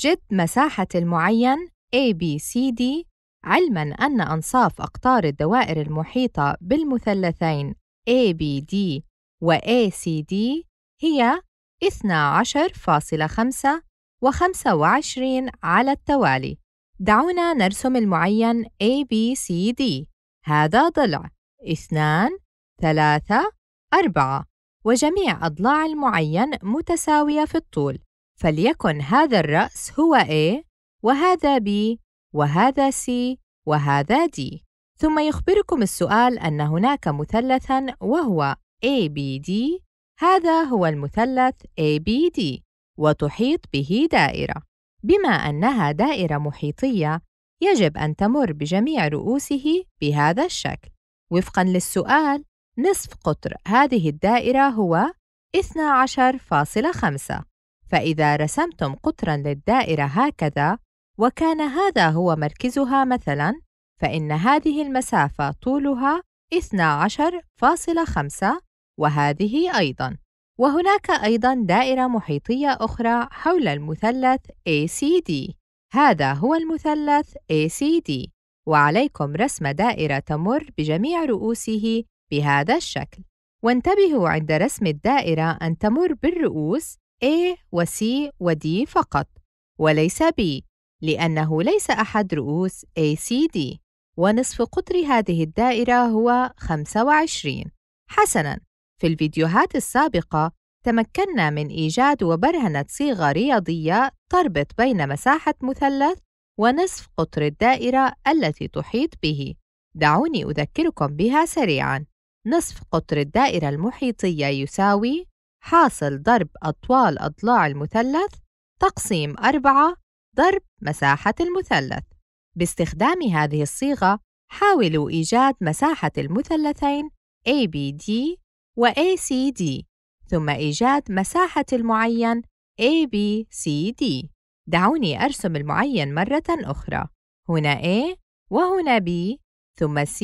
جد مساحة المعين ABCD علماً أن أنصاف أقطار الدوائر المحيطة بالمثلثين ABD و ACD هي 12.5 و25 على التوالي دعونا نرسم المعين ABCD هذا ضلع 2 3 4 وجميع أضلاع المعين متساوية في الطول فليكن هذا الرأس هو A وهذا B وهذا C وهذا D ثم يخبركم السؤال أن هناك مثلثاً وهو ABD هذا هو المثلث ABD وتحيط به دائرة بما أنها دائرة محيطية يجب أن تمر بجميع رؤوسه بهذا الشكل وفقاً للسؤال نصف قطر هذه الدائرة هو 12.5 فإذا رسمتم قطرًا للدائرة هكذا، وكان هذا هو مركزها مثلًا، فإن هذه المسافة طولها 12.5 وهذه أيضًا، وهناك أيضًا دائرة محيطية أخرى حول المثلث ACD. هذا هو المثلث ACD، وعليكم رسم دائرة تمر بجميع رؤوسه بهذا الشكل. وانتبهوا عند رسم الدائرة أن تمر بالرؤوس A و C و D فقط وليس B لأنه ليس أحد رؤوس ACD ونصف قطر هذه الدائرة هو 25 حسناً في الفيديوهات السابقة تمكنا من إيجاد وبرهنة صيغة رياضية تربط بين مساحة مثلث ونصف قطر الدائرة التي تحيط به دعوني أذكركم بها سريعاً نصف قطر الدائرة المحيطية يساوي حاصل ضرب أطوال أضلاع المثلث تقسيم أربعة ضرب مساحة المثلث باستخدام هذه الصيغة حاولوا إيجاد مساحة المثلثين ABD و ACD ثم إيجاد مساحة المعين ABCD دعوني أرسم المعين مرة أخرى هنا A وهنا B ثم C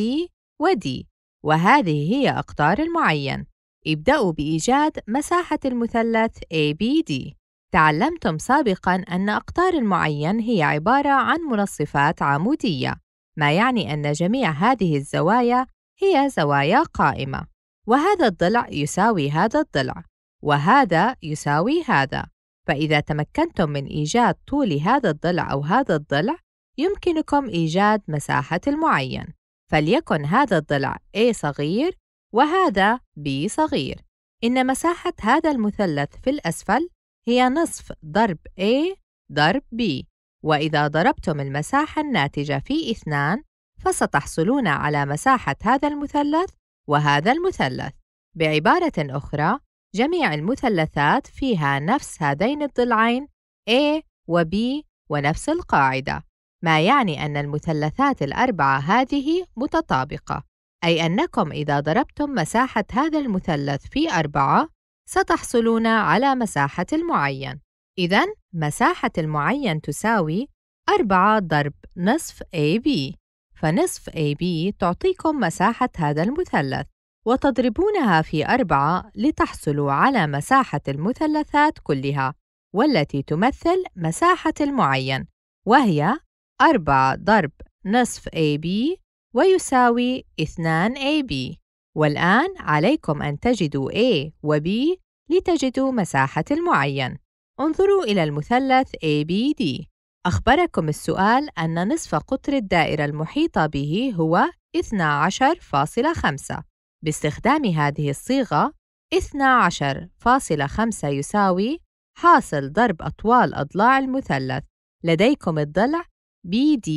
و D وهذه هي أقطار المعين ابدأوا بإيجاد مساحة المثلث ABD. تعلمتم سابقًا أن أقطار المعين هي عبارة عن منصفات عمودية، ما يعني أن جميع هذه الزوايا هي زوايا قائمة، وهذا الضلع يساوي هذا الضلع، وهذا يساوي هذا، فإذا تمكنتم من إيجاد طول هذا الضلع أو هذا الضلع، يمكنكم إيجاد مساحة المعين، فليكن هذا الضلع A صغير وهذا B صغير إن مساحة هذا المثلث في الأسفل هي نصف ضرب A ضرب B وإذا ضربتم المساحة الناتجة في اثنان فستحصلون على مساحة هذا المثلث وهذا المثلث بعبارة أخرى جميع المثلثات فيها نفس هذين الضلعين A و B ونفس القاعدة ما يعني أن المثلثات الأربعة هذه متطابقة أي أنكم إذا ضربتم مساحة هذا المثلث في أربعة ستحصلون على مساحة المعين إذا مساحة المعين تساوي 4 ضرب نصف AB فنصف AB تعطيكم مساحة هذا المثلث وتضربونها في أربعة لتحصلوا على مساحة المثلثات كلها والتي تمثل مساحة المعين وهي 4 ضرب نصف AB ويساوي 2AB والآن عليكم أن تجدوا A و B لتجدوا مساحة المعين انظروا إلى المثلث ABD أخبركم السؤال أن نصف قطر الدائرة المحيطة به هو 12.5 باستخدام هذه الصيغة 12.5 يساوي حاصل ضرب أطوال أضلاع المثلث لديكم الضلع BD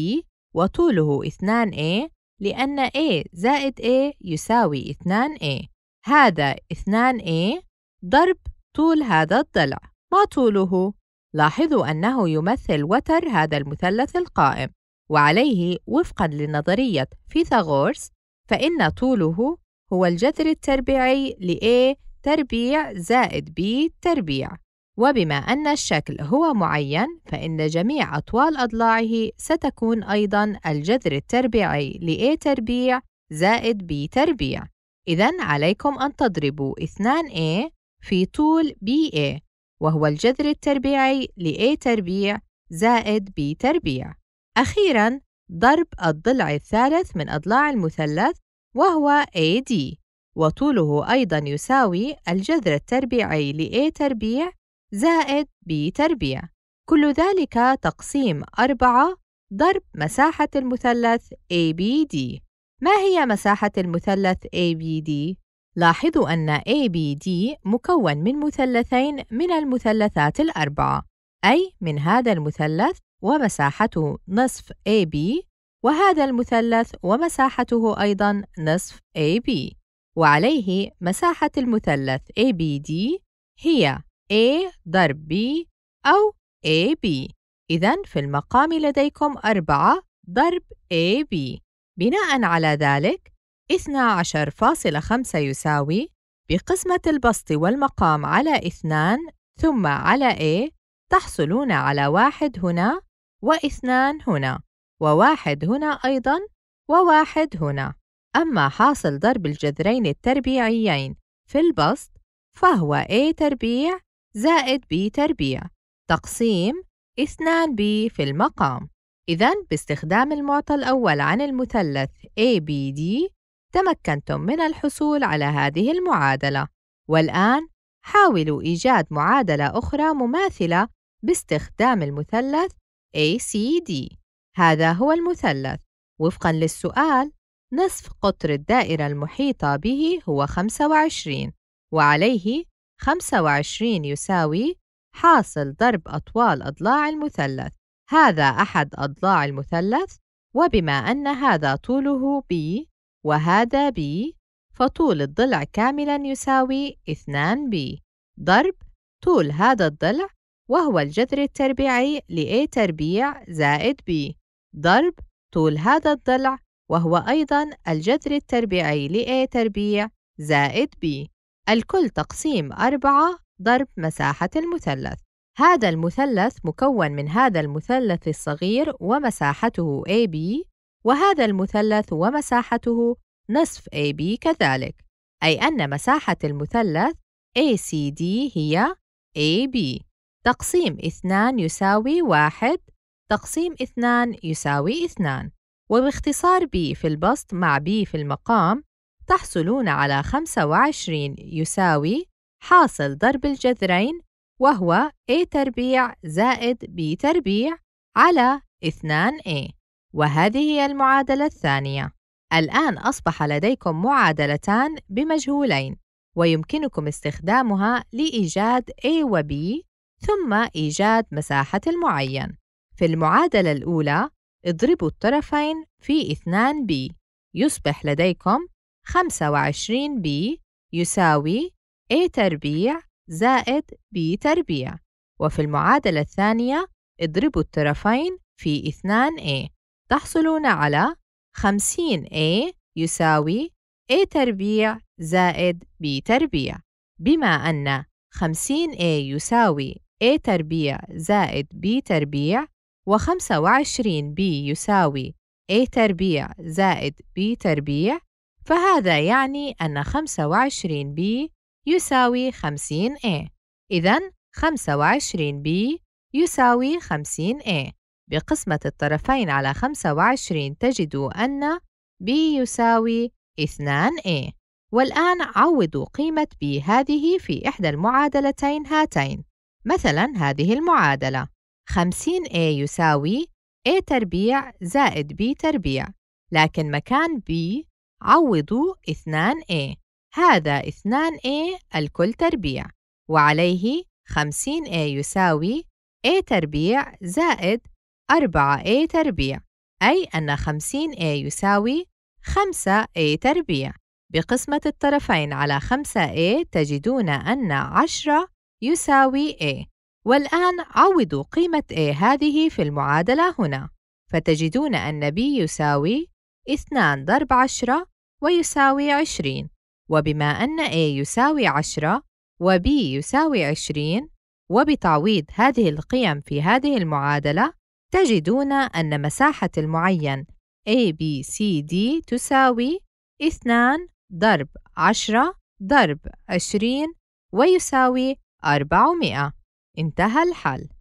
وطوله 2A لأن A زائد A يساوي 2A هذا 2A ضرب طول هذا الضلع ما طوله؟ لاحظوا أنه يمثل وتر هذا المثلث القائم وعليه وفقا لنظرية فيثاغورس فإن طوله هو الجذر التربيعي لA تربيع زائد B تربيع وبما أن الشكل هو معين فإن جميع أطوال أضلاعه ستكون أيضاً الجذر التربيعي لـ A تربيع زائد B تربيع إذا عليكم أن تضربوا 2A في طول BA وهو الجذر التربيعي لـ A تربيع زائد B تربيع أخيراً ضرب الضلع الثالث من أضلاع المثلث وهو AD وطوله أيضاً يساوي الجذر التربيعي لـ A تربيع زائد تربيع كل ذلك تقسيم أربعة ضرب مساحة المثلث ABD ما هي مساحة المثلث ABD؟ لاحظوا أن ABD مكون من مثلثين من المثلثات الأربعة أي من هذا المثلث ومساحته نصف AB وهذا المثلث ومساحته أيضا نصف AB وعليه مساحة المثلث ABD هي A ضرب B أو AB إذا في المقام لديكم أربعة ضرب AB بناء على ذلك 12.5 يساوي بقسمة البسط والمقام على 2 ثم على A تحصلون على واحد هنا واثنان هنا وواحد هنا أيضاً وواحد هنا أما حاصل ضرب الجذرين التربيعيين في البسط فهو A تربيع زائد ب تربيع تقسيم 2 ب في المقام إذا باستخدام المعطى الأول عن المثلث ABD تمكنتم من الحصول على هذه المعادلة والآن حاولوا إيجاد معادلة أخرى مماثلة باستخدام المثلث ACD هذا هو المثلث وفقًا للسؤال نصف قطر الدائرة المحيطة به هو 25 وعليه 25 يساوي حاصل ضرب أطوال أضلاع المثلث هذا أحد أضلاع المثلث وبما أن هذا طوله B وهذا B فطول الضلع كاملا يساوي 2B ضرب طول هذا الضلع وهو الجذر التربيعي لـ A تربيع زائد B ضرب طول هذا الضلع وهو أيضا الجذر التربيعي لـ A تربيع زائد B الكل تقسيم 4 ضرب مساحة المثلث هذا المثلث مكون من هذا المثلث الصغير ومساحته AB وهذا المثلث ومساحته نصف AB كذلك أي أن مساحة المثلث ACD هي AB تقسيم 2 يساوي 1 تقسيم 2 يساوي 2 وباختصار B في البسط مع B في المقام تحصلون على 25 يساوي حاصل ضرب الجذرين وهو a تربيع زائد b تربيع على 2a وهذه هي المعادلة الثانية الآن أصبح لديكم معادلتان بمجهولين ويمكنكم استخدامها لإيجاد a و b ثم إيجاد مساحة المعين في المعادلة الأولى اضربوا الطرفين في 2b يصبح لديكم 25 بي يساوي A تربيع زائد B تربيع وفي المعادلة الثانية اضربوا الطرفين في 2A تحصلون على 50A يساوي A تربيع زائد B تربيع بما أن 50A يساوي A تربيع زائد B تربيع و25B يساوي A تربيع زائد B تربيع فهذا يعني أن 25B يساوي 50A إذا 25B يساوي 50A بقسمة الطرفين على 25 تجد أن B يساوي 2A والآن عوضوا قيمة B هذه في إحدى المعادلتين هاتين مثلا هذه المعادلة 50A يساوي A تربيع زائد B تربيع لكن مكان B عوضوا 2A هذا 2A الكل تربيع وعليه 50A يساوي A تربيع زائد 4A تربيع أي أن 50A يساوي 5A تربيع بقسمة الطرفين على 5A تجدون أن 10 يساوي A والآن عوضوا قيمة A هذه في المعادلة هنا فتجدون أن B يساوي 2 ضرب 10 ويساوي 20 وبما أن A يساوي 10 وB يساوي 20 وبتعويض هذه القيم في هذه المعادلة تجدون أن مساحة المعين ABCD تساوي 2 ضرب 10 ضرب 20 ويساوي 400 انتهى الحل